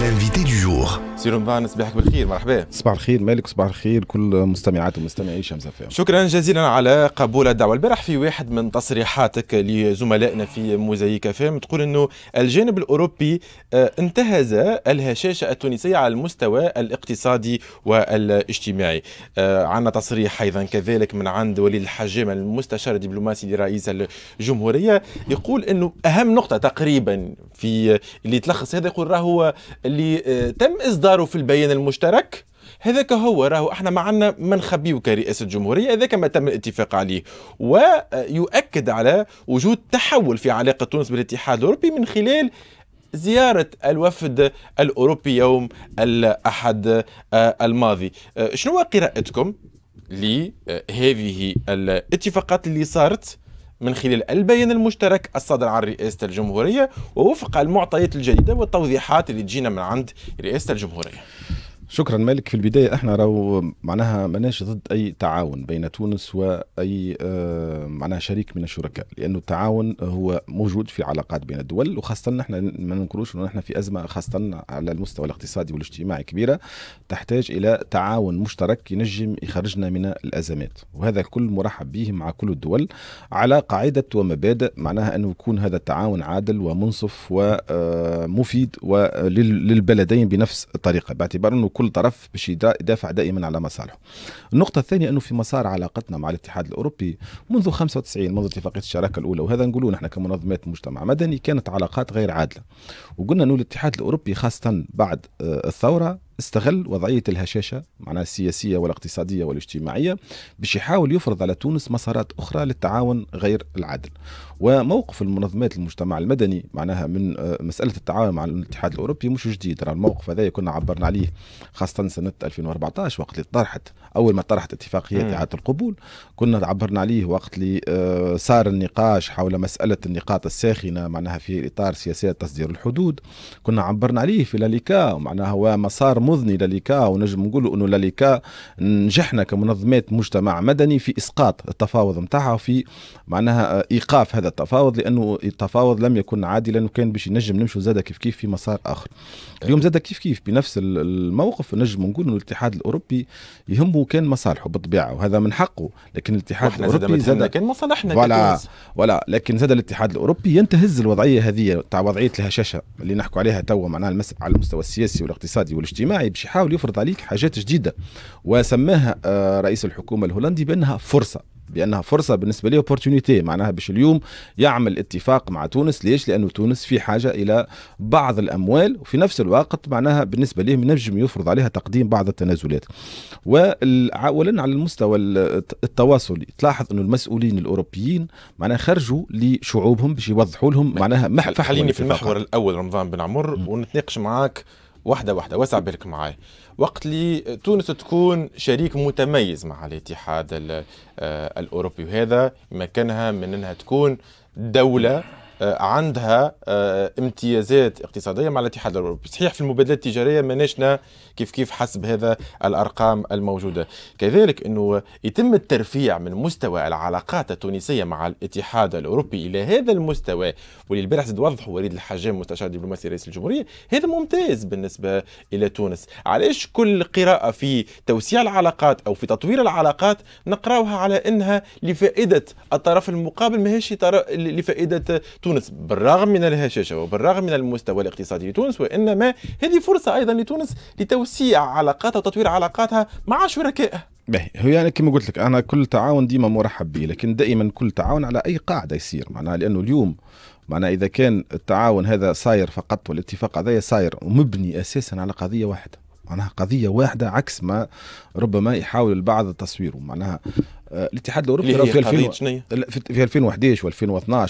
l'invité du jour. سي رمضان صباحك بالخير مرحبا صباح الخير مالك صباح الخير كل مستمعات ومستمعي شمس فهم شكرا جزيلا على قبول الدعوه البارح في واحد من تصريحاتك لزملائنا في موزايكا فهم تقول انه الجانب الاوروبي آه، انتهز الهشاشه التونسيه على المستوى الاقتصادي والاجتماعي آه، عندنا تصريح ايضا كذلك من عند وليد الحجام المستشار الدبلوماسي لرئيس الجمهوريه يقول انه اهم نقطه تقريبا في اللي تلخص هذا يقول راهو اللي آه، تم اصدار صاروا في البيان المشترك هذاك هو راهو احنا ما عندنا ما نخبيو كرئاسه الجمهوريه هذاك ما تم الاتفاق عليه ويؤكد على وجود تحول في علاقه تونس بالاتحاد الاوروبي من خلال زيارة الوفد الأوروبي يوم الأحد آه، الماضي آه، شنو قراءتكم لهذه الاتفاقات اللي صارت من خلال البيان المشترك الصادر عن رئاسة الجمهورية ووفق المعطيات الجديدة والتوضيحات اللي تجينا من عند رئاسة الجمهورية شكرا مالك في البداية احنا راهو معناها ماناش ضد أي تعاون بين تونس وأي آه، معناها شريك من الشركاء لأنه التعاون هو موجود في علاقات بين الدول وخاصة احنا ما ننكروش أنه احنا في أزمة خاصة على المستوى الاقتصادي والاجتماعي كبيرة تحتاج إلى تعاون مشترك ينجم يخرجنا من الأزمات وهذا كل مرحب به مع كل الدول على قاعدة ومبادئ معناها أنه يكون هذا التعاون عادل ومنصف ومفيد آه، وللبلدين بنفس الطريقة باعتبار أنه كل طرف باش يدافع دائما على مصالحه. النقطة الثانية أنه في مسار علاقتنا مع الاتحاد الأوروبي منذ 95 منذ اتفاقية الشراكة الأولى وهذا نقولوا نحن كمنظمات مجتمع مدني كانت علاقات غير عادلة وقلنا أنه الاتحاد الأوروبي خاصة بعد آه، الثورة استغل وضعيه الهشاشه معناها السياسيه والاقتصاديه والاجتماعيه باش يحاول يفرض على تونس مسارات اخرى للتعاون غير العادل وموقف المنظمات المجتمع المدني معناها من آه، مساله التعاون مع الاتحاد الاوروبي مش جديد راه الموقف هذا كنا عبرنا عليه خاصه سنه 2014 وقت اللي طرحت اول ما طرحت اتفاقيه اعاده القبول كنا عبرنا عليه وقت اللي آه، صار النقاش حول مساله النقاط الساخنه معناها في اطار سياسات تصدير الحدود كنا عبرنا عليه في لاليكا معناها هو مسار مذني لليكا ونجم نقولوا انه لليكا نجحنا كمنظمات مجتمع مدني في اسقاط التفاوض نتاعها في معناها ايقاف هذا التفاوض لانه التفاوض لم يكن عادلا وكان باش نجم نمشوا زاد كيف كيف في مسار اخر اليوم زاد كيف كيف بنفس الموقف نجم نقول انه الاتحاد الاوروبي يهمه كان مصالحه بالطبيعه وهذا من حقه لكن الاتحاد الاوروبي زاد كان مصالحنا ولا ولا لكن زاد الاتحاد الاوروبي ينتهز الوضعيه هذه تاع وضعيه الهشاشه اللي نحكوا عليها توا معناها على المستوى السياسي والاقتصادي والاجتماعي الاجتماعي باش يحاول يفرض عليك حاجات جديده وسماها آه، رئيس الحكومه الهولندي بانها فرصه بانها فرصه بالنسبه لي اوبورتونيتي معناها باش اليوم يعمل اتفاق مع تونس ليش لانه تونس في حاجه الى بعض الاموال وفي نفس الوقت معناها بالنسبه لهم ينجم يفرض عليها تقديم بعض التنازلات اولا على المستوى التواصلي تلاحظ انه المسؤولين الاوروبيين معناها خرجوا لشعوبهم باش يوضحوا لهم معناها محل في المحور الاول رمضان بن عمر ونتناقش معاك واحدة واحدة وسع بالك معي وقت اللي تونس تكون شريك متميز مع الاتحاد آه، الأوروبي وهذا مكانها من أنها تكون دولة آه، عندها آه، امتيازات اقتصاديه مع الاتحاد الاوروبي صحيح في المبادلات التجاريه ماناشنا كيف كيف حسب هذا الارقام الموجوده كذلك انه يتم الترفيع من مستوى العلاقات التونسيه مع الاتحاد الاوروبي الى هذا المستوى واللي البارح زاد وضحه وليد الحجام مستشار دبلوماسي رئيس الجمهوريه هذا ممتاز بالنسبه الى تونس علاش كل قراءه في توسيع العلاقات او في تطوير العلاقات نقراوها على انها لفائده الطرف المقابل ماهيش لفائده تونس تونس بالرغم من الهشاشه وبالرغم من المستوى الاقتصادي لتونس وانما هذه فرصه ايضا لتونس لتوسيع علاقاتها وتطوير علاقاتها مع شركائها هو يعني كما قلت لك انا كل تعاون ديما مرحب به لكن دائما كل تعاون على اي قاعده يصير معناها لانه اليوم معناها اذا كان التعاون هذا صاير فقط والاتفاق هذا صاير ومبني اساسا على قضيه واحده معناها قضيه واحده عكس ما ربما يحاول البعض تصويره معناها آه، الاتحاد الاوروبي في 2000 في 2011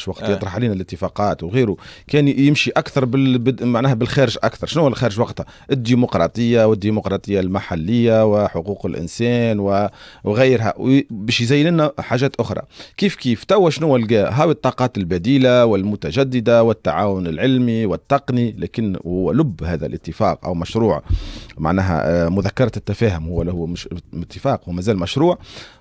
و2012 وقت آه. يطرح علينا الاتفاقات وغيره كان يمشي اكثر بال... معناها بالخارج اكثر شنو هو الخارج وقتها الديمقراطيه والديمقراطيه المحليه وحقوق الانسان وغيرها باش يزين لنا حاجات اخرى كيف كيف توا شنو لقى هاو الطاقات البديله والمتجدده والتعاون العلمي والتقني لكن ولب هذا الاتفاق او مشروع معناها آه، مذكره التفاهم هو له مش اتفاق ومازال مشروع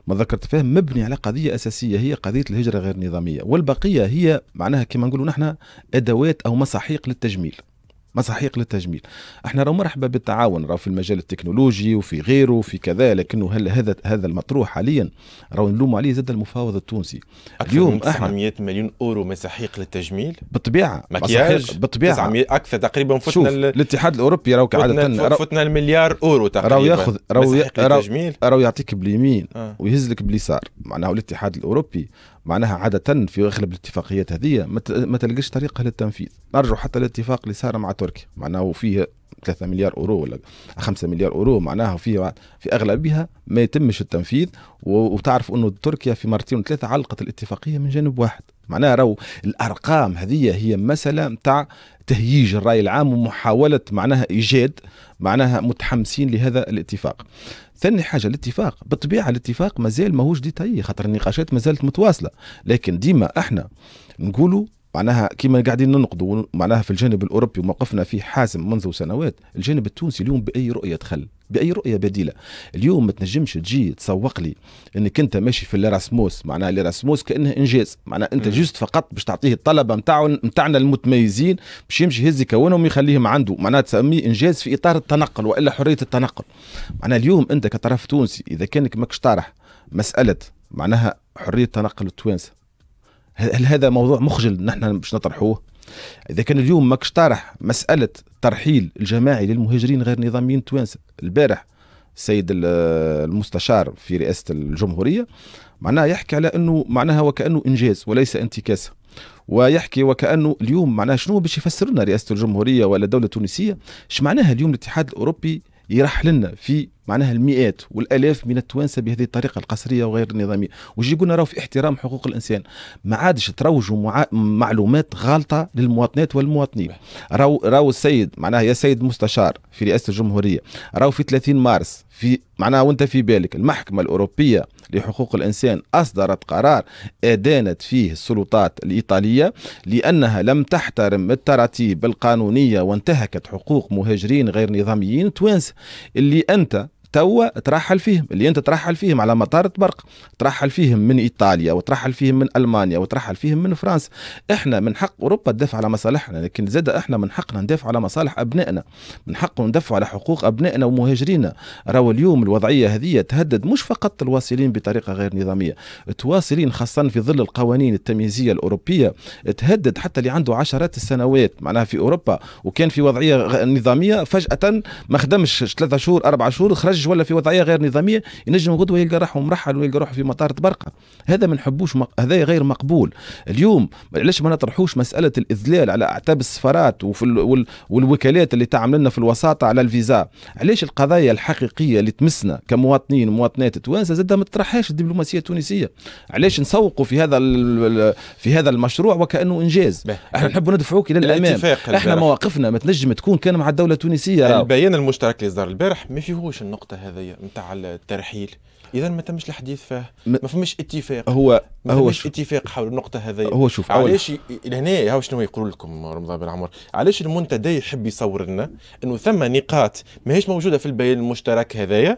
مذكره التفاهم مبني على قضيه اساسيه هي قضيه الهجره غير النظاميه والبقيه هي معناها كما نقولوا نحن ادوات او مساحيق للتجميل مساحيق للتجميل احنا راه مرحبا بالتعاون راه في المجال التكنولوجي وفي غيره وفي كذا لكنه هل هذا هذا المطروح حاليا راه نلوم عليه زاد المفاوض التونسي أكثر اليوم من 900 مليون اورو مساحيق للتجميل بالطبيعه مكياج بالطبيعه 900 اكثر تقريبا فتنا شوف ال... الاتحاد الاوروبي راه عاده فتنا المليار اورو تقريبا راه ياخذ راهو راهو يعطيك باليمين آه. ويهزلك باليسار معناه الاتحاد الاوروبي معناها عادة في أغلب الاتفاقيات هذه ما تلقاش طريقة للتنفيذ نرجع حتى الاتفاق اللي صار مع تركيا معناه فيه 3 مليار اورو ولا 5 مليار اورو معناها في في اغلبها ما يتمش التنفيذ وتعرف انه تركيا في مرتين وثلاثه علقت الاتفاقيه من جانب واحد معناها راهو الارقام هذه هي مساله نتاع تهييج الراي العام ومحاوله معناها ايجاد معناها متحمسين لهذا الاتفاق ثاني حاجه الاتفاق بالطبيعه الاتفاق مازال ماهوش ديتاي خاطر النقاشات مازالت متواصله لكن ديما احنا نقولوا معناها كما قاعدين ننقدوا معناها في الجانب الاوروبي وموقفنا فيه حازم منذ سنوات الجانب التونسي اليوم باي رؤيه تخل باي رؤيه بديله اليوم ما تنجمش تجي تسوق لي انك انت ماشي في الاراسموس معناها الاراسموس كانه انجاز معناها انت جست فقط باش تعطيه الطلبه نتاعو نتاعنا المتميزين باش يمشي يهز كونهم يخليهم عنده معناها تسميه انجاز في اطار التنقل والا حريه التنقل معناها اليوم انت كطرف تونسي اذا كانك ماكش طارح مساله معناها حريه تنقل التوانسه هل هذا موضوع مخجل نحن باش نطرحوه اذا كان اليوم ماكش طارح مساله ترحيل الجماعي للمهاجرين غير نظاميين التوانسه البارح السيد المستشار في رئاسه الجمهوريه معناها يحكي على انه معناها وكانه انجاز وليس انتكاسه ويحكي وكانه اليوم معناها شنو باش يفسر لنا رئاسه الجمهوريه ولا الدوله التونسيه اش معناها اليوم الاتحاد الاوروبي يرحل لنا في معناها المئات والالاف من التوانسه بهذه الطريقه القسريه وغير النظاميه ويجي قلنا راهو في احترام حقوق الانسان ما عادش تروجوا معا... معلومات غالطه للمواطنات والمواطنين راهو راهو السيد معناها يا سيد مستشار في رئاسه الجمهوريه راهو في 30 مارس في معناها وانت في بالك المحكمه الاوروبيه لحقوق الانسان اصدرت قرار ادانت فيه السلطات الايطاليه لانها لم تحترم التراتيب القانونيه وانتهكت حقوق مهاجرين غير نظاميين توانس اللي انت توا ترحل فيهم اللي انت ترحل فيهم على مطار تبرق ترحل فيهم من ايطاليا وترحل فيهم من المانيا وترحل فيهم من فرنسا احنا من حق اوروبا تدافع على مصالحنا لكن زاد احنا من حقنا ندافع على مصالح ابنائنا من حقنا ندافع على حقوق ابنائنا ومهاجرينا راهو اليوم الوضعيه هذه تهدد مش فقط الواصلين بطريقه غير نظاميه التواصلين خاصه في ظل القوانين التمييزيه الاوروبيه تهدد حتى اللي عنده عشرات السنوات معناها في اوروبا وكان في وضعيه نظاميه فجاه ما خدمش ثلاثة شهور اربع شهور خرج حج ولا في وضعيه غير نظاميه ينجم غدوه يلقى روحه مرحل ويلقى روحه في مطار تبرقه هذا ما نحبوش مق... هذا غير مقبول اليوم علاش ما نطرحوش مساله الاذلال على اعتاب السفارات وفي ال... وال... والوكالات اللي تعمل لنا في الوساطه على الفيزا علاش القضايا الحقيقيه اللي تمسنا كمواطنين ومواطنات توانسه زاد ما تطرحهاش الدبلوماسيه التونسيه علاش نسوقوا في هذا ال... في هذا المشروع وكانه انجاز احنا نحب ندفعوك الى الامام احنا مواقفنا ما تنجم تكون كان مع الدوله التونسيه البيان المشترك اللي صدر البارح ما فيهوش النقطه النقطه هذيا نتاع الترحيل اذا ما تمش الحديث فيه ما فماش اتفاق هو ما هو فماش اتفاق حول النقطه هذيا هو شوف علاش لهنا هاو شنو يقولوا لكم رمضان بن عمر علاش المنتدى يحب يصور لنا انه ثم نقاط ماهيش موجوده في البيان المشترك هذايا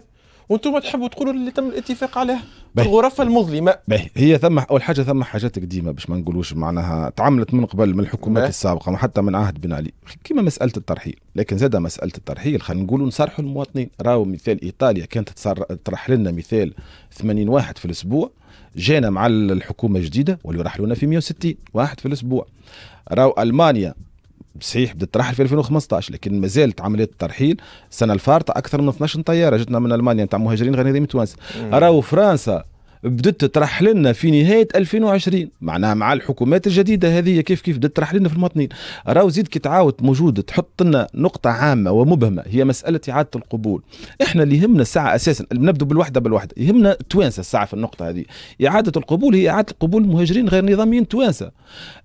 وانتم تحبوا تقولوا اللي تم الاتفاق عليه الغرف المظلمه بيه. هي ثم اول حاجه ثم حاجات قديمه باش ما نقولوش معناها تعملت من قبل من الحكومات السابقه وحتى من عهد بن علي كيما مساله الترحيل لكن زاد مساله الترحيل خلينا نقولوا نصرحوا المواطنين راهو مثال ايطاليا كانت تطرح لنا مثال 80 واحد في الاسبوع جانا مع الحكومه الجديده واللي رحلونا في 160 واحد في الاسبوع راهو المانيا صحيح بدات ترحل في 2015 لكن ما زالت عمليه الترحيل السنه الفارطه اكثر من 12 طياره جتنا من المانيا نتاع مهاجرين غير متوانسه راهو فرنسا بدات ترحل لنا في نهايه 2020 معناها مع الحكومات الجديده هذه كيف كيف بدات ترحل لنا في المواطنين راهو زيد كي تعاود موجود تحط لنا نقطه عامه ومبهمه هي مساله اعاده القبول احنا اللي يهمنا الساعه اساسا نبدو بالوحده بالوحده يهمنا توانسه الساعه في النقطه هذه اعاده القبول هي اعاده قبول المهاجرين غير نظاميين توانسه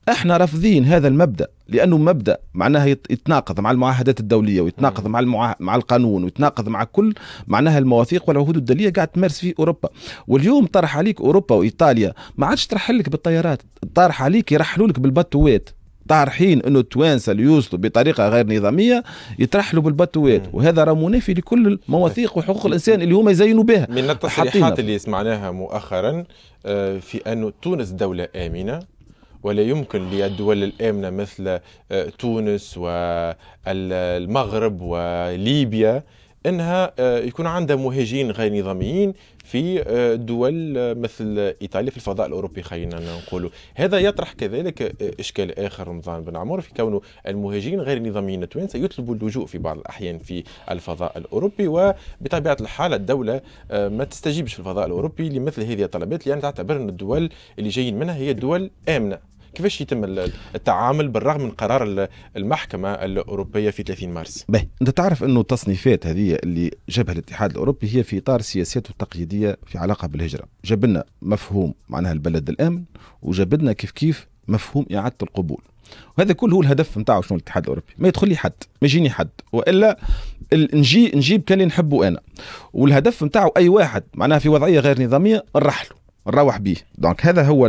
احنا رافضين هذا المبدا لانه مبدا معناها يتناقض مع المعاهدات الدوليه ويتناقض مع المعاه... مع القانون ويتناقض مع كل معناها المواثيق والعهود الدوليه قاعد تمارس في اوروبا واليوم طرح عليك اوروبا وايطاليا ما عادش ترحل لك بالطيارات طرح عليك يرحلوا لك بالبطوات طارحين انه التوانسه اللي يوصلوا بطريقه غير نظاميه يترحلوا بالبتوات وهذا راه منافي لكل المواثيق وحقوق الانسان اللي هما يزينوا بها من التصريحات اللي سمعناها مؤخرا آه، في انه تونس دوله امنه ولا يمكن للدول الآمنة مثل آه، تونس والمغرب وليبيا انها آه، يكون عندها مهاجرين غير نظاميين في آه، دول مثل ايطاليا في الفضاء الاوروبي خلينا نقولوا هذا يطرح كذلك اشكال اخر رمضان بن عمر في كونه المهاجرين غير النظاميين التوانسه يطلبوا اللجوء في بعض الاحيان في الفضاء الاوروبي وبطبيعه الحال الدوله ما تستجيبش في الفضاء الاوروبي لمثل هذه الطلبات لان تعتبر ان الدول اللي جايين منها هي دول امنه كيفاش يتم التعامل بالرغم من قرار المحكمه الاوروبيه في 30 مارس باهي انت تعرف انه التصنيفات هذه اللي جابها الاتحاد الاوروبي هي في اطار سياساته التقييديه في علاقه بالهجره جاب لنا مفهوم معناها البلد الامن وجاب لنا كيف كيف مفهوم اعاده القبول وهذا كل هو الهدف نتاعو شنو الاتحاد الاوروبي ما يدخل لي حد ما يجيني حد والا نجي نجيب كان اللي نحبه انا والهدف نتاعو اي واحد معناها في وضعيه غير نظاميه نرحله نروح به دونك هذا هو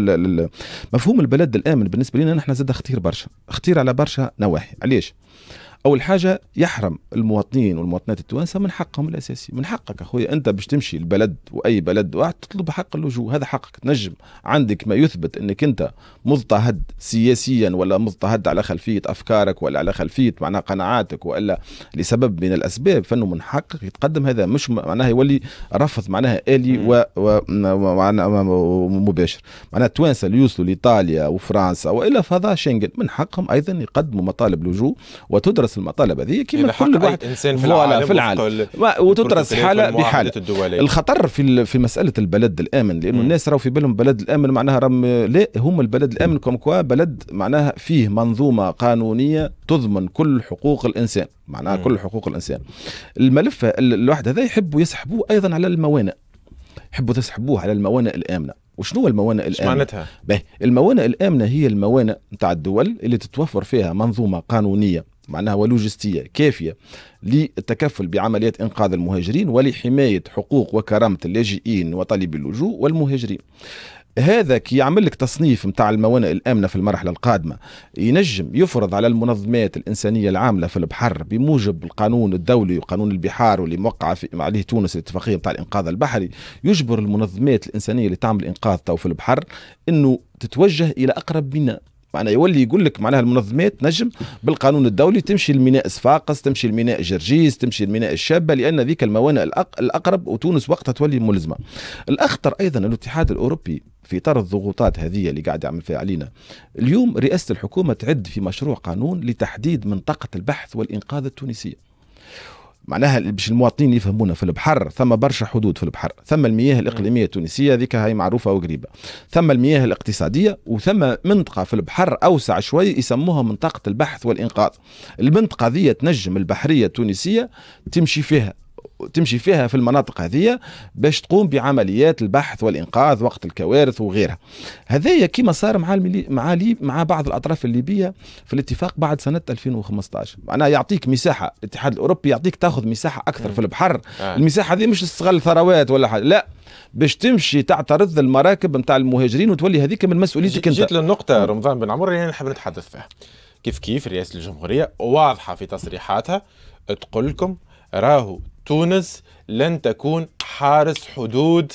مفهوم البلد الامن بالنسبه لنا نحن زاد خطير برشا خطير على برشا نواحي علاش اول حاجه يحرم المواطنين والمواطنات التوانسه من حقهم الاساسي من حقك اخويا انت باش تمشي البلد واي بلد واحد تطلب حق اللجوء هذا حقك تنجم عندك ما يثبت انك انت مضطهد سياسيا ولا مضطهد على خلفيه افكارك ولا على خلفيه معناها قناعاتك والا لسبب من الاسباب فانه من حقك يتقدم هذا مش معناها يولي رفض معناها الي و, و... مباشر معناها التوانسه اللي يوصلوا لايطاليا وفرنسا والا فضاء شنغن من حقهم ايضا يقدموا مطالب لجوء وتدرس المطالب هذه كما كل واحد انسان في العالم في العالم وتدرس حاله بحاله الخطر في في مساله البلد الامن لانه الناس راهو في بالهم بلد الامن معناها رم لا هم البلد الامن كوم كوا بلد معناها فيه منظومه قانونيه تضمن كل حقوق الانسان معناها م. كل حقوق الانسان الملف الواحد هذا يحبوا يسحبوه ايضا على الموانئ يحبوا تسحبوه على الموانئ الامنه وشنو الموانئ الامنه؟ معناتها؟ الموانئ الامنه هي الموانئ نتاع الدول اللي تتوفر فيها منظومه قانونيه معناها ولوجستية كافية للتكفل بعمليات إنقاذ المهاجرين ولحماية حقوق وكرامة اللاجئين وطالبي اللجوء والمهاجرين هذا كي يعمل لك تصنيف متاع الموانئ الآمنة في المرحلة القادمة ينجم يفرض على المنظمات الإنسانية العاملة في البحر بموجب القانون الدولي وقانون البحار واللي موقعة عليه تونس الاتفاقية متاع الإنقاذ البحري يجبر المنظمات الإنسانية اللي تعمل إنقاذ تو في البحر أنه تتوجه إلى أقرب ميناء معناها يولي يقول لك معناها المنظمات نجم بالقانون الدولي تمشي لميناء صفاقس تمشي لميناء جرجيس تمشي لميناء الشابه لان ذيك الموانئ الاقرب وتونس وقتها تولي ملزمه. الاخطر ايضا الاتحاد الاوروبي في اطار الضغوطات هذه اللي قاعد يعمل فيها علينا اليوم رئاسه الحكومه تعد في مشروع قانون لتحديد منطقه البحث والانقاذ التونسيه معناها باش المواطنين يفهمونا في البحر ثم برشا حدود في البحر ثم المياه الاقليميه التونسيه ذيك هاي معروفه وقريبه ثم المياه الاقتصاديه وثم منطقه في البحر اوسع شوي يسموها منطقه البحث والانقاذ المنطقه ذي تنجم البحريه التونسيه تمشي فيها تمشي فيها في المناطق هذه باش تقوم بعمليات البحث والانقاذ وقت الكوارث وغيرها هذايا كما صار مع الملي... مع لي... مع بعض الاطراف الليبيه في الاتفاق بعد سنه 2015 معناها يعطيك مساحه الاتحاد الاوروبي يعطيك تاخذ مساحه اكثر في البحر آه. المساحه هذه مش تستغل ثروات ولا حاجه لا باش تمشي تعترض المراكب نتاع المهاجرين وتولي هذيك من مسؤوليتك انت جيت للنقطه رمضان بن عمر اللي يعني نحب نتحدث فيها كيف كيف رئاسه الجمهوريه واضحه في تصريحاتها تقول لكم راهو تونس لن تكون حارس حدود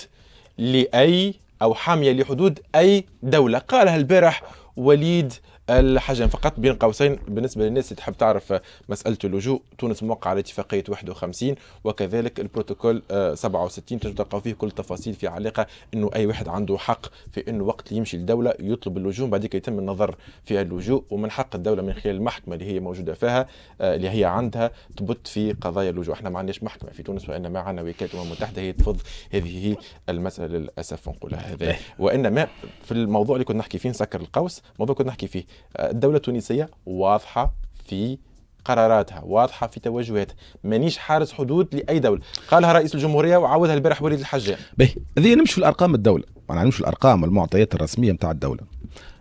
لأي أو حامية لحدود أي دولة قالها البارح وليد الحجم فقط بين قوسين بالنسبه للناس اللي تحب تعرف مساله اللجوء تونس موقع على اتفاقيه 51 وكذلك البروتوكول 67 آه، تجد تلقاو فيه كل التفاصيل في علاقه انه اي واحد عنده حق في انه وقت اللي يمشي لدوله يطلب اللجوء بعديك يتم النظر في اللجوء ومن حق الدوله من خلال المحكمه اللي هي موجوده فيها آه، اللي هي عندها تبت في قضايا اللجوء احنا ما عندناش محكمه في تونس وانما عندنا وكاله الامم المتحده هي تفض هذه هي المساله للاسف نقولها هذا إيه. وانما في الموضوع اللي كنا نحكي فيه نسكر القوس موضوع كنا نحكي فيه الدولة التونسية واضحة في قراراتها واضحه في توجهاتها مانيش حارس حدود لاي دوله قالها رئيس الجمهوريه وعاودها البارح وليد الحجاج باهي هذه نمشي في الارقام الدوله انا نمشي الارقام والمعطيات الرسميه نتاع الدوله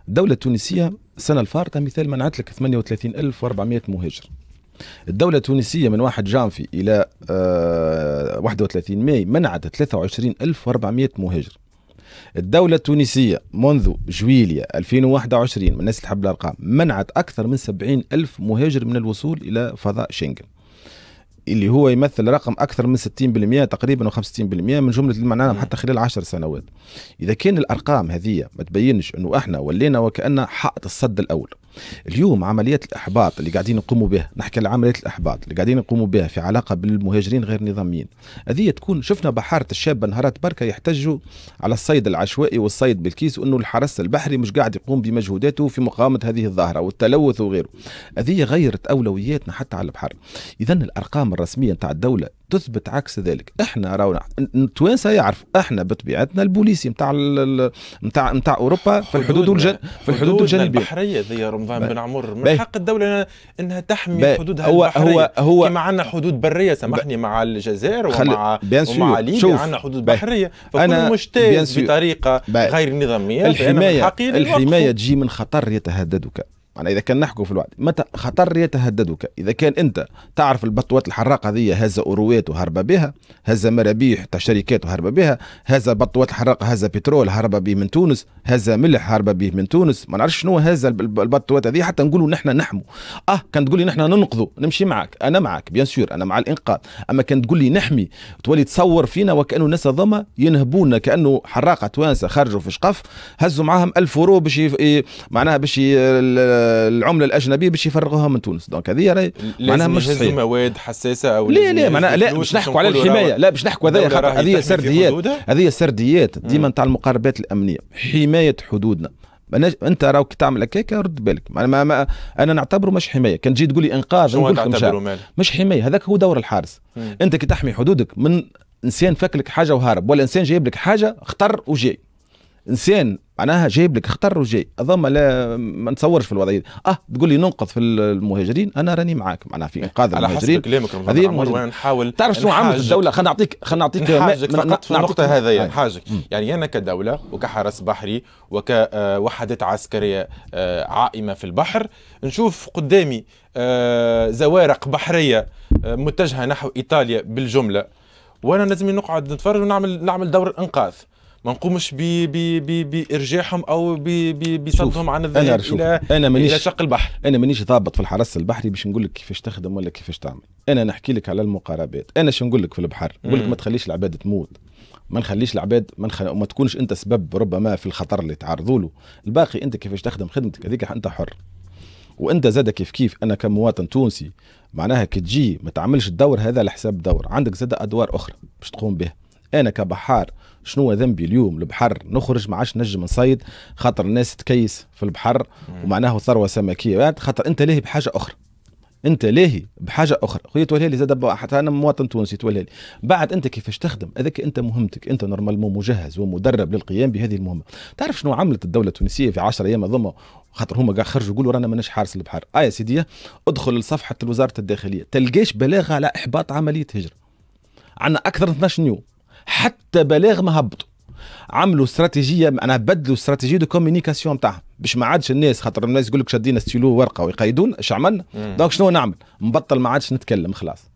الدوله التونسيه السنه الفارطه مثال منعت لك 38400 مهاجر الدولة التونسية من 1 جانفي إلى 31 آه، ماي منعت 23400 مهاجر الدولة التونسية منذ جويلية 2021 من الناس اللي تحب الأرقام منعت أكثر من 70 ألف مهاجر من الوصول إلى فضاء شنغن اللي هو يمثل رقم اكثر من 60% تقريبا و65% من جمله اللي معناها حتى خلال 10 سنوات اذا كان الارقام هذه ما تبينش انه احنا ولينا وكان حائط الصد الاول اليوم عمليه الاحباط اللي قاعدين نقوموا بها نحكي على عمليه الاحباط اللي قاعدين نقوموا بها في علاقه بالمهاجرين غير نظاميين هذه تكون شفنا بحاره الشابه نهارات بركه يحتجوا على الصيد العشوائي والصيد بالكيس وانه الحرس البحري مش قاعد يقوم بمجهوداته في مقاومه هذه الظاهره والتلوث وغيره هذه غيرت اولوياتنا حتى على البحر اذا الارقام الرسميه نتاع الدوله تثبت عكس ذلك احنا راونا التوانسه يعرفوا احنا بطبيعتنا البوليسي نتاع نتاع نتاع اوروبا في الحدود والجن في الحدود الجنوبيه البحريه رمضان بن عمر من حق الدوله انها تحمي بي. حدودها هو البحريه هو هو كما عندنا حدود بريه سامحني مع الجزائر ومع بيان ومع ليبيا عندنا حدود بي. بحريه فكل مجتاز بطريقه بي. غير نظاميه الحمايه الحمايه تجي من خطر يتهددك يعني اذا كان نحكوا في الوعد متى خطر يتهددك اذا كان انت تعرف البطوات الحراقه هذه هذا اروات وهرب بها هذا مرابيح تاع شركات وهرب بها هذا بطوات الحراقه هذا بترول هرب به من تونس هذا ملح هرب به من تونس ما نعرفش شنو هذا البطوات هذه حتى نقولوا نحن نحموا اه كان تقول لي نحن ننقذوا نمشي معك انا معك بيان سور انا مع الانقاذ اما كان تقول لي نحمي تولي تصور فينا وكانه الناس هذوما ينهبونا كانه حراقه توانسه خرجوا في شقف هزوا معاهم 1000 اورو باش إيه، معناها باش العمله الاجنبيه باش يفرغوها من تونس دونك هذه راهي معناها مش صحيح مواد حساسه او لا لا معناها لا باش نحكوا على الحمايه لا باش نحكوا هذه هذه سرديات هذه سرديات ديما نتاع المقاربات الامنيه حمايه حدودنا انت راك كي تعمل هكاك رد بالك ما, ما انا نعتبره مش حمايه كان تجي تقول لي انقاذ نقول لك مش حمايه هذاك هو دور الحارس مم. انت كي تحمي حدودك من انسان فاك لك حاجه وهارب ولا انسان جايب لك حاجه خطر وجاي انسان معناها جايب لك خطر وجاي اظن لا ما نتصورش في الوضعيه اه تقول لي ننقذ في المهاجرين انا راني معاك معناها في إيه، انقاذ على حسب كلامك هذه المهاجرين نحاول تعرف شنو عملت الدوله خلينا نعطيك خلينا نعطيك نحاجك فقط في النقطه هذه إيه. حاجك يعني انا كدوله وكحرس بحري وكوحدات عسكريه آه، عائمه في البحر نشوف قدامي آه، زوارق بحريه آه، متجهه نحو ايطاليا بالجمله وانا لازم نقعد نتفرج ونعمل نعمل دور الانقاذ ما نقومش بارجاعهم او بصدهم عن الذهاب الى أنا مانيش الى شق البحر انا مانيش ضابط في الحرس البحري باش نقول لك كيفاش تخدم ولا كيفاش تعمل انا نحكي لك على المقاربات انا شو نقول لك في البحر نقول لك ما تخليش العباد تموت ما نخليش العباد ما, نخ... ما تكونش انت سبب ربما في الخطر اللي تعرضوا له الباقي انت كيفاش تخدم خدمتك هذيك انت حر وانت زاد كيف كيف انا كمواطن تونسي معناها كي تجي ما تعملش الدور هذا لحساب دور عندك زاد ادوار اخرى باش تقوم بها انا كبحار شنو ذنبي اليوم البحر نخرج ما عادش نجم نصيد خاطر الناس تكيس في البحر ومعناه ثروه سمكيه بعد يعني خاطر انت لاهي بحاجه اخرى انت لاهي بحاجه اخرى خويا تولي لي زاد حتى انا مواطن تونسي تولي لي بعد انت كيفاش تخدم هذاك انت مهمتك انت نورمالمون مجهز ومدرب للقيام بهذه المهمه تعرف شنو عملت الدوله التونسيه في 10 ايام ضمه خاطر هما قاعد خرجوا يقولوا رانا ماناش حارس البحر اه يا سيدي ادخل لصفحه وزاره الداخليه تلقاش بلاغه على احباط عمليه هجره عندنا اكثر من 12 يوم حتى بلاغ ما هبطوا عملوا استراتيجيه معناها بدلوا استراتيجيه دو كوميونيكاسيون تاعهم باش ما عادش الناس خاطر الناس يقول لك شادين ستيلو ورقه ويقيدون اش عملنا دونك شنو نعمل نبطل ما عادش نتكلم خلاص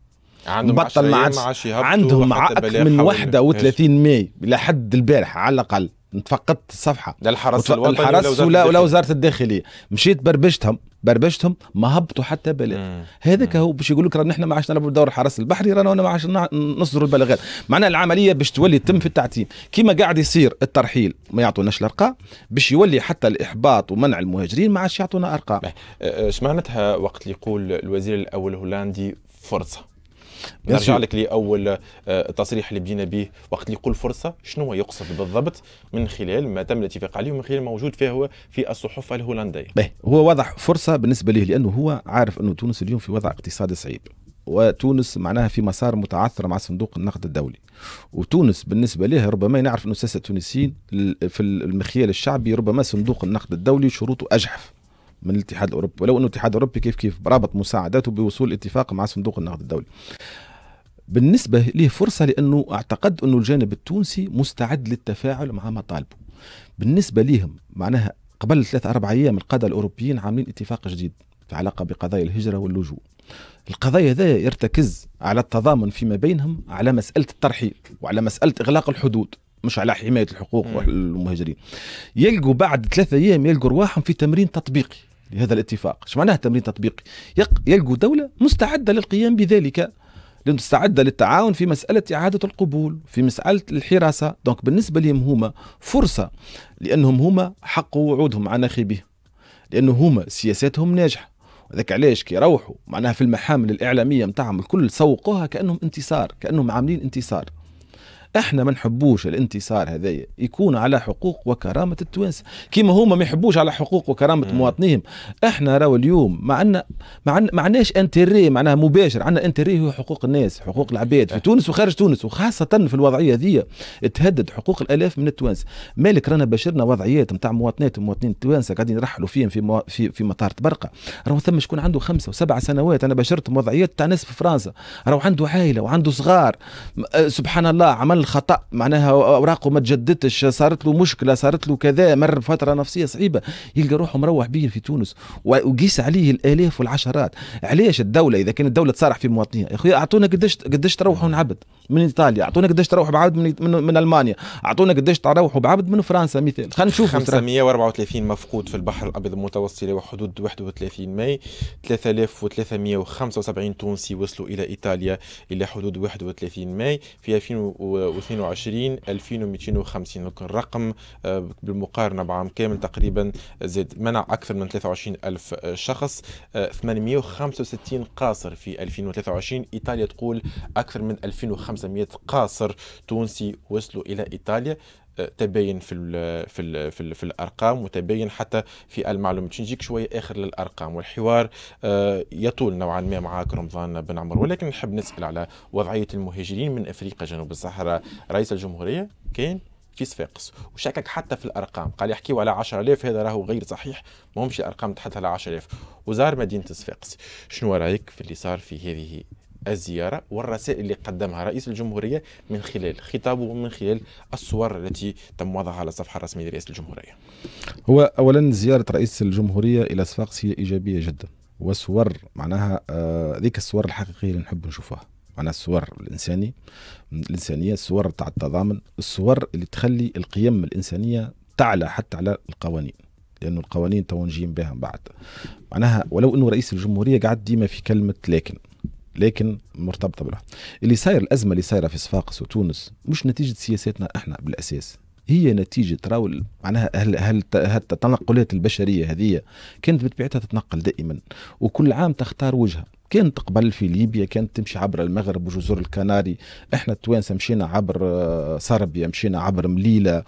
عندهم بطل ما عادش عندهم عائق من 31 ماي لحد البارح على الاقل تفقدت الصفحه لا الحرس الوطني الحرس ولا, ولا وزاره الداخليه مشيت بربشتهم بربشتهم ما هبطوا حتى بلد هذاك هو باش يقول لك رانا احنا ما عادش نلعبوا دور الحرس البحري رانا ما عادش نصدروا البلاغات معناها العمليه باش تولي تتم في التعتيم كيما قاعد يصير الترحيل ما يعطوناش الارقام باش يولي حتى الاحباط ومنع المهاجرين ما عادش يعطونا ارقام أه، أه، معناتها وقت اللي يقول الوزير الاول الهولندي فرصه نرجع لك لاول آه، تصريح اللي بدينا به وقت اللي يقول فرصه شنو يقصد بالضبط من خلال ما تم الاتفاق عليه ومن خلال ما فيه هو في الصحف الهولنديه. هو وضع فرصه بالنسبه له لانه هو عارف انه تونس اليوم في وضع اقتصادي صعيب. وتونس معناها في مسار متعثر مع صندوق النقد الدولي وتونس بالنسبة لها ربما نعرف أن الساسة التونسيين في المخيال الشعبي ربما صندوق النقد الدولي شروطه أجحف من الاتحاد الاوروبي ولو انه الاتحاد الاوروبي كيف كيف رابط مساعداته بوصول اتفاق مع صندوق النقد الدولي بالنسبه له فرصه لانه اعتقد انه الجانب التونسي مستعد للتفاعل مع ما طالبه بالنسبه لهم معناها قبل ثلاثة أربع أيام القادة الأوروبيين عاملين اتفاق جديد في علاقة بقضايا الهجرة واللجوء القضايا ذا يرتكز على التضامن فيما بينهم على مسألة الترحيل وعلى مسألة إغلاق الحدود مش على حماية الحقوق والمهاجرين يلقوا بعد ثلاثة أيام يلقوا رواحهم في تمرين تطبيقي لهذا الاتفاق ايش معناه تمرين تطبيقي يلقوا دولة مستعدة للقيام بذلك مستعدة للتعاون في مسألة إعادة القبول في مسألة الحراسة دونك بالنسبة لهم هما فرصة لأنهم هما حقوا وعودهم مع ناخبيهم لأنه هما سياساتهم ناجحة وذاك علاش كي يروحوا معناها في المحامل الإعلامية متاعهم الكل سوقوها كأنهم انتصار كأنهم عاملين انتصار احنا ما نحبوش الانتصار هذايا يكون على حقوق وكرامه التوانسه كيما هما ما يحبوش على حقوق وكرامه مواطنيهم احنا راهو اليوم ما عندنا ما عندناش انتري معناها مباشر عندنا انتري هو حقوق الناس حقوق العباد في إيه. تونس وخارج تونس وخاصه في الوضعيه هذه تهدد حقوق الالاف من التوانسه مالك رانا بشرنا وضعيات نتاع مواطنات ومواطنين التوانسه قاعدين يرحلوا فيهم في, موا... في في مطار تبرقه راهو ثم شكون عنده خمسه وسبع سنوات انا بشرت وضعيات تاع ناس في فرنسا راهو عنده عائله وعنده صغار آه، سبحان الله عمل الخطا معناها اوراقه ما تجددتش صارت له مشكله صارت له كذا مر فتره نفسيه صعيبه يلقى روحه مروح بيه في تونس وقيس عليه الالاف والعشرات علاش الدوله اذا كانت الدوله تصارح في مواطنيها يا اخويا اعطونا قداش قداش تروحوا عبد من ايطاليا اعطونا قداش تروحوا بعبد من, من, من المانيا اعطونا قداش تروحوا بعبد من فرنسا مثال خلينا نشوف 534 مفقود في البحر الابيض المتوسط وحدود 31 ماي 3375 تونسي وصلوا الى ايطاليا الى حدود 31 ماي في 2000 2022 2250 دونك الرقم آه، بالمقارنه بعام كامل تقريبا زاد منع اكثر من 23 الف آه، شخص 865 آه، قاصر في 2023 ايطاليا تقول اكثر من 2500 قاصر تونسي وصلوا الى ايطاليا تباين في الـ في الـ في, الـ في الارقام وتباين حتى في المعلومات نجيك شويه اخر للارقام والحوار آه، يطول نوعا ما معك رمضان بن عمر ولكن نحب نسال على وضعيه المهاجرين من افريقيا جنوب الصحراء رئيس الجمهوريه كان في صفاقس وشكك حتى في الارقام قال يحكيوا على 10000 هذا راهو غير صحيح ما همش الارقام تحدث على 10000 وزار مدينه صفاقس شنو رايك في اللي صار في هذه الزيارة والرسائل اللي قدمها رئيس الجمهورية من خلال خطابه ومن خلال الصور التي تم وضعها على الصفحة الرسمية لرئاسة الجمهورية هو أولا زيارة رئيس الجمهورية إلى صفاقس هي إيجابية جدا وصور معناها آه ذيك الصور الحقيقية اللي نحب نشوفها معناها الصور الإنساني الإنسانية الصور تاع التضامن الصور اللي تخلي القيم الإنسانية تعلى حتى على القوانين لانه القوانين تونجين بها من بعد معناها ولو انه رئيس الجمهوريه قعد ديما في كلمه لكن لكن مرتبطه بالواحد اللي صاير الازمه اللي صايره في صفاقس وتونس مش نتيجه سياساتنا احنا بالاساس هي نتيجه راو معناها هل هل التنقلات البشريه هذه كانت بطبيعتها تتنقل دائما وكل عام تختار وجهه كانت قبل في ليبيا كانت تمشي عبر المغرب وجزر الكناري احنا التوانسه مشينا عبر آه، صربيا مشينا عبر مليله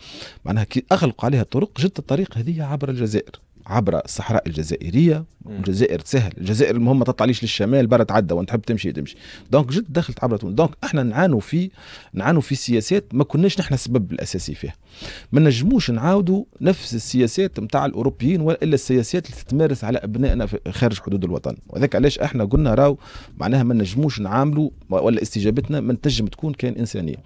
معناها كي اغلقوا عليها الطرق جت الطريق هذه عبر الجزائر عبر الصحراء الجزائريه الجزائر تسهل الجزائر المهم ما تطلعليش للشمال برا تعدى وانت تحب تمشي تمشي دونك جد دخلت عبر تونس دونك احنا نعانوا في نعانوا في سياسات ما كناش نحن السبب الاساسي فيها ما نجموش نعاودوا نفس السياسات نتاع الاوروبيين والا السياسات اللي تتمارس على ابنائنا خارج حدود الوطن وذاك علاش احنا قلنا راو معناها ما نجموش نعاملوا ولا استجابتنا ما تنجم تكون كان انسانيه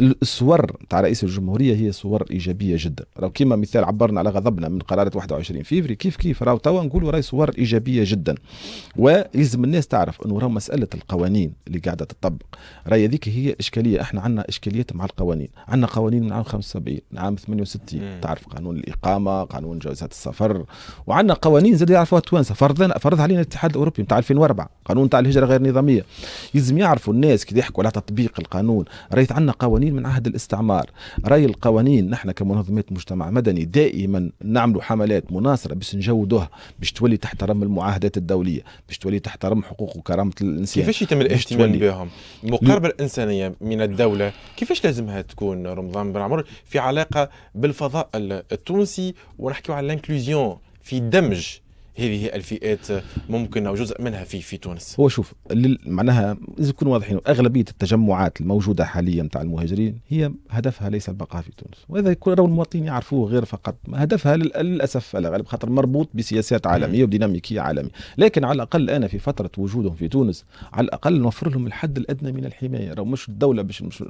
الصور نتاع رئيس الجمهوريه هي صور ايجابيه جدا راو كيما مثال عبرنا على غضبنا من قرارات 21 في ديليفري كيف كيف راهو توا نقولوا راهي صور ايجابيه جدا ولازم الناس تعرف انه راه مساله القوانين اللي قاعده تطبق راهي هذيك هي اشكاليه احنا عندنا اشكاليات مع القوانين عندنا قوانين من عام 75 عام 68 تعرف قانون الاقامه قانون جوازات السفر وعندنا قوانين زاد يعرفوها التوانسه فرض فرض علينا الاتحاد الاوروبي نتاع 2004 قانون تاع الهجره غير نظاميه لازم يعرفوا الناس كي يحكوا على تطبيق القانون رايت عندنا قوانين من عهد الاستعمار راي القوانين نحن كمنظمات مجتمع مدني دائما نعملوا حملات مناصره الأخرى باش نجودوها باش تولي تحترم المعاهدات الدولية باش تولي تحترم حقوق وكرامة الإنسان كيفاش يتم الاهتمام بهم المقاربة الإنسانية من الدولة كيفاش لازمها تكون رمضان بن عمر في علاقة بالفضاء التونسي ونحكيو على الانكلوزيون في دمج هذه الفئات ممكن او جزء منها في في تونس؟ هو شوف معناها اذا نكون واضحين اغلبيه التجمعات الموجوده حاليا نتاع المهاجرين هي هدفها ليس البقاء في تونس وهذا يكون المواطنين يعرفوه غير فقط هدفها للاسف على الغالب خاطر مربوط بسياسات عالميه وديناميكيه عالميه لكن على الاقل انا في فتره وجودهم في تونس على الاقل نوفر لهم الحد الادنى من الحمايه راه مش الدوله باش مش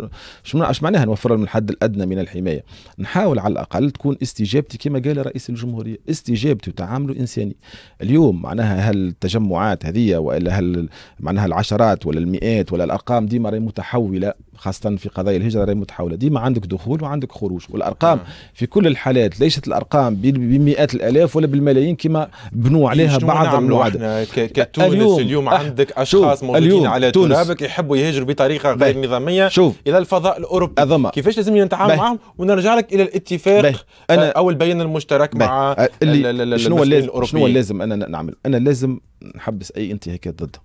اش معناها نوفر لهم الحد الادنى من الحمايه نحاول على الاقل تكون استجابتي كما قال رئيس الجمهوريه استجابتي وتعامله انساني اليوم معناها هالتجمعات هذه والا هل معناها العشرات ولا المئات ولا الارقام ديما راهي متحوله خاصه في قضايا الهجره راهي متحوله ديما عندك دخول وعندك خروج والارقام نعم. في كل الحالات ليست الارقام بمئات الالاف ولا بالملايين كما بنوا عليها بعض الوعد كتونس اليوم, اليوم عندك اشخاص موجودين على ترابك يحبوا يهجروا بطريقه غير نظاميه شوف الى الفضاء الاوروبي أضمع. كيفاش لازم نتعامل معهم ونرجع لك الى الاتفاق أنا او البيان المشترك مع اللي شنو هو لازم انا نعمل انا لازم نحبس اي انتهاكات ضدهم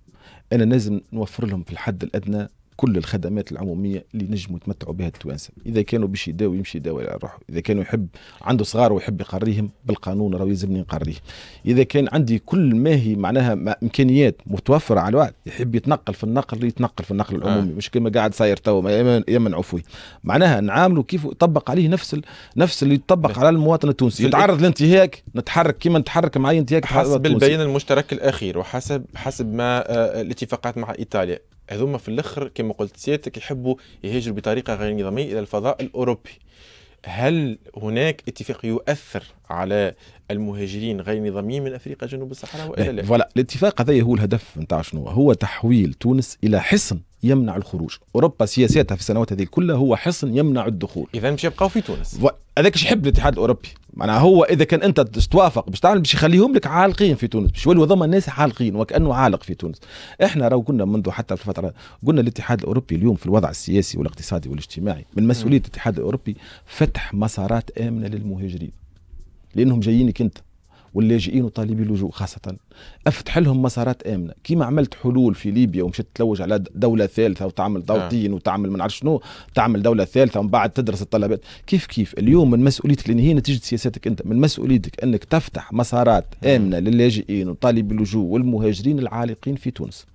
انا لازم نوفر لهم في الحد الادنى كل الخدمات العموميه اللي نجموا يتمتعوا بها التوانسه اذا كانوا باش يداوا يمشي يداوا على روحه اذا كانوا يحب عنده صغار ويحب يقريهم بالقانون راه يلزمني نقريه اذا كان عندي كل ما هي معناها امكانيات متوفره على الواحد يحب يتنقل في النقل يتنقل في النقل العمومي آه. مش كما قاعد صاير تو من عفوي معناها نعامله كيف يطبق عليه نفس ال... نفس اللي يطبق على المواطن التونسي يتعرض لانتهاك نتحرك كما نتحرك مع انتهاك حسب البيان المشترك الاخير وحسب حسب ما آه، الاتفاقات مع ايطاليا هذوما في الاخر كما قلت سيادتك يحبوا يهاجروا بطريقه غير نظاميه الى الفضاء الاوروبي هل هناك اتفاق يؤثر على المهاجرين غير نظاميين من افريقيا جنوب الصحراء والا لا؟ فوالا الاتفاق هذا هو الهدف نتاع شنو؟ هو تحويل تونس الى حصن يمنع الخروج اوروبا سياساتها في السنوات هذه كلها هو حصن يمنع الدخول اذا باش يبقاو في تونس هذاك و... يحب الاتحاد الاوروبي معناها هو اذا كان انت توافق باش تعمل باش يخليهم لك عالقين في تونس باش يولوا ثم الناس عالقين وكانه عالق في تونس احنا راه قلنا منذ حتى في الفتره قلنا الاتحاد الاوروبي اليوم في الوضع السياسي والاقتصادي والاجتماعي من مسؤوليه الاتحاد الاوروبي فتح مسارات امنه للمهاجرين لانهم جايينك انت واللاجئين وطالبي اللجوء خاصة أفتح لهم مسارات آمنة كما عملت حلول في ليبيا ومشيت تلوج على دولة ثالثة وتعمل ضوطين نعم. وتعمل من شنو تعمل دولة ثالثة ومن بعد تدرس الطلبات كيف كيف اليوم من مسؤوليتك لأن هي نتيجة سياساتك أنت من مسؤوليتك أنك تفتح مسارات آمنة للاجئين وطالبي اللجوء والمهاجرين العالقين في تونس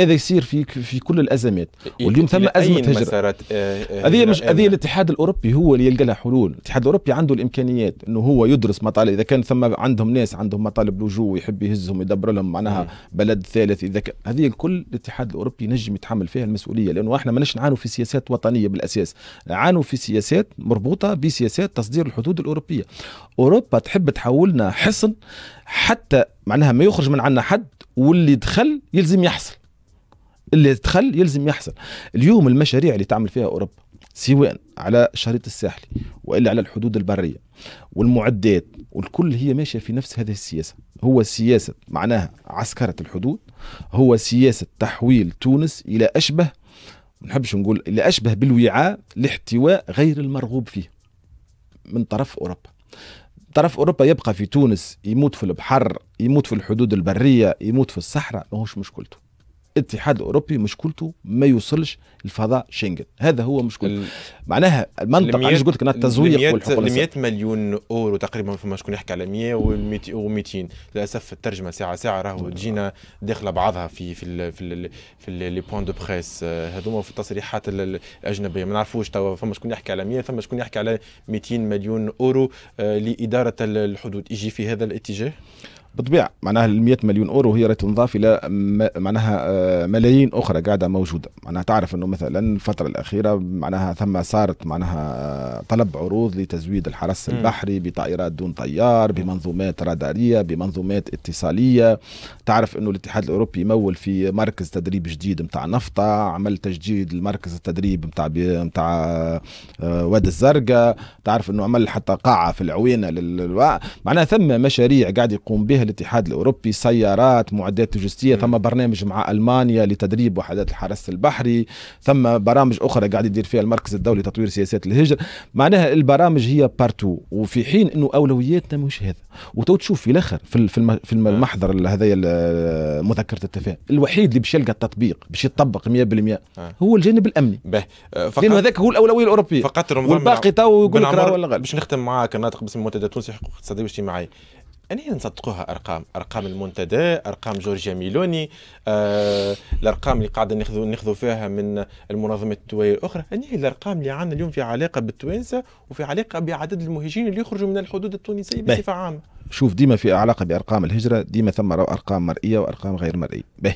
هذا يصير في في كل الازمات واليوم ثم ازمه هجره آه، آه، هذه مش هذه الاتحاد الاوروبي هو اللي يلقى لها حلول الاتحاد الاوروبي عنده الامكانيات انه هو يدرس مطالب اذا كان ثم عندهم ناس عندهم مطالب لجوء ويحب يهزهم يدبر لهم معناها بلد ثالث اذا كان هذه الكل الاتحاد الاوروبي نجم يتحمل فيها المسؤوليه لانه احنا ماناش نعانوا في سياسات وطنيه بالاساس عانوا في سياسات مربوطه بسياسات تصدير الحدود الاوروبيه اوروبا تحب تحولنا حصن حتى معناها ما يخرج من عندنا حد واللي دخل يلزم يحصل اللي دخل يلزم يحصل اليوم المشاريع اللي تعمل فيها اوروبا سواء على الشريط الساحلي والا على الحدود البريه والمعدات والكل هي ماشيه في نفس هذه السياسه هو سياسه معناها عسكره الحدود هو سياسه تحويل تونس الى اشبه نحبش نقول الى اشبه بالوعاء لاحتواء غير المرغوب فيه من طرف اوروبا طرف اوروبا يبقى في تونس يموت في البحر يموت في الحدود البريه يموت في الصحراء ماهوش مشكلته الاتحاد الاوروبي مشكلته ما يوصلش لفضاء شنغن هذا هو مشكل معناها المنطقه علاش قلت لك التزويق والحقوق 100 مليون اورو تقريبا فما شكون يحكي على 100 و200 للاسف الترجمه ساعه ساعه راهو نعم. تجينا داخله بعضها في في الـ في في لي بوان دو بريس آه، هذوما في التصريحات الاجنبيه ما نعرفوش توا فما شكون يحكي على 100 فما شكون يحكي على 200 مليون اورو آه، لاداره الحدود يجي في هذا الاتجاه بالطبيعه معناها ال 100 مليون اورو هي راهي تنضاف الى معناها آه، ملايين اخرى قاعده موجوده معناها تعرف انه مثلا الفتره الاخيره معناها ثم صارت معناها آه، طلب عروض لتزويد الحرس البحري بطائرات دون طيار بمنظومات راداريه بمنظومات اتصاليه تعرف انه الاتحاد الاوروبي يمول في مركز تدريب جديد نتاع نفطه عمل تجديد لمركز التدريب نتاع نتاع آه، وادي الزرقاء تعرف انه عمل حتى قاعه في العوينه معناها ثم مشاريع قاعد يقوم بها فيها الاتحاد الاوروبي سيارات معدات لوجستيه ثم برنامج مع المانيا لتدريب وحدات الحرس البحري ثم برامج اخرى قاعد يدير فيها المركز الدولي لتطوير سياسات الهجر معناها البرامج هي بارتو وفي حين انه اولوياتنا مش هذا وتو تشوف في الاخر في في المحضر هذايا مذكره التفاهم الوحيد اللي باش يلقى التطبيق باش يطبق 100% هو الجانب الامني آه، فقط لانه هذاك هو الاولويه الاوروبيه فقط والباقي تو يقول لك ولا غير باش نختم معاك الناطق باسم المنتدى التونسي حقوق اقتصاديه واجتماعيه اننا نصدقوها ارقام ارقام المنتدى ارقام جورجيا ميلوني آه، الارقام اللي قاعده ناخذوا ناخذوا فيها من المنظمات الدوليه الاخرى هذه الارقام اللي عندنا اليوم في علاقه بالتوانسه وفي علاقه بعدد المهاجرين اللي يخرجوا من الحدود التونسيه بصفه عامه شوف ديما في علاقه بارقام الهجره ديما ثم ارقام مرئيه وارقام غير مرئيه به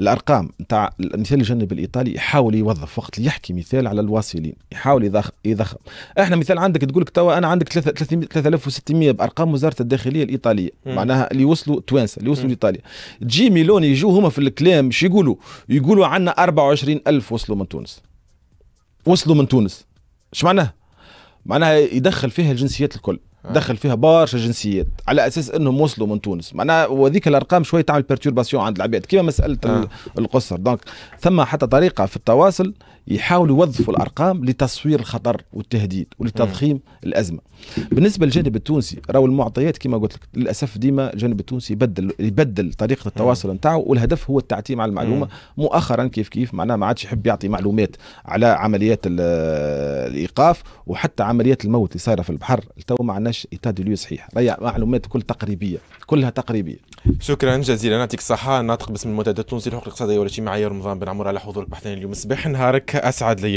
الارقام نتاع مثال الجانب الايطالي يحاول يوظف وقت اللي يحكي مثال على الواصلين يحاول يضخم يضخم احنا مثال عندك تقول لك توا انا عندك 3600 بارقام وزاره الداخليه الايطاليه م. معناها اللي وصلوا توانسه اللي وصلوا لايطاليا جي ميلوني يجوا هما في الكلام شو يقولوا يقولوا عندنا 24000 وصلوا من تونس وصلوا من تونس اش معناها معناها يدخل فيها الجنسيات الكل آه. دخل فيها برشا جنسيات على اساس انهم وصلوا من تونس معناها وذيك الارقام شويه تعمل بيرتورباسيون عند العباد كيما مساله آه. القصر دونك ثم حتى طريقه في التواصل يحاولوا يوظفوا الارقام لتصوير الخطر والتهديد ولتضخيم آه. الازمه بالنسبه للجانب التونسي راهو المعطيات كما قلت لك للاسف ديما الجانب التونسي يبدل يبدل طريقه آه. التواصل نتاعو والهدف هو التعتيم على المعلومه آه. مؤخرا كيف كيف معناها ما عادش يحب يعطي معلومات على عمليات الايقاف وحتى عمليات الموت اللي صايره في البحر تو ما عندناش عندناش ايتا دو ليو صحيح راهي معلومات كل تقريبيه كلها تقريبيه شكرا جزيلا يعطيك الصحه ناطق باسم المنتدى التونسي للحقوق الاقتصاديه والاجتماعيه رمضان بن عمر على حضورك بحثنا اليوم صباح نهارك اسعد لي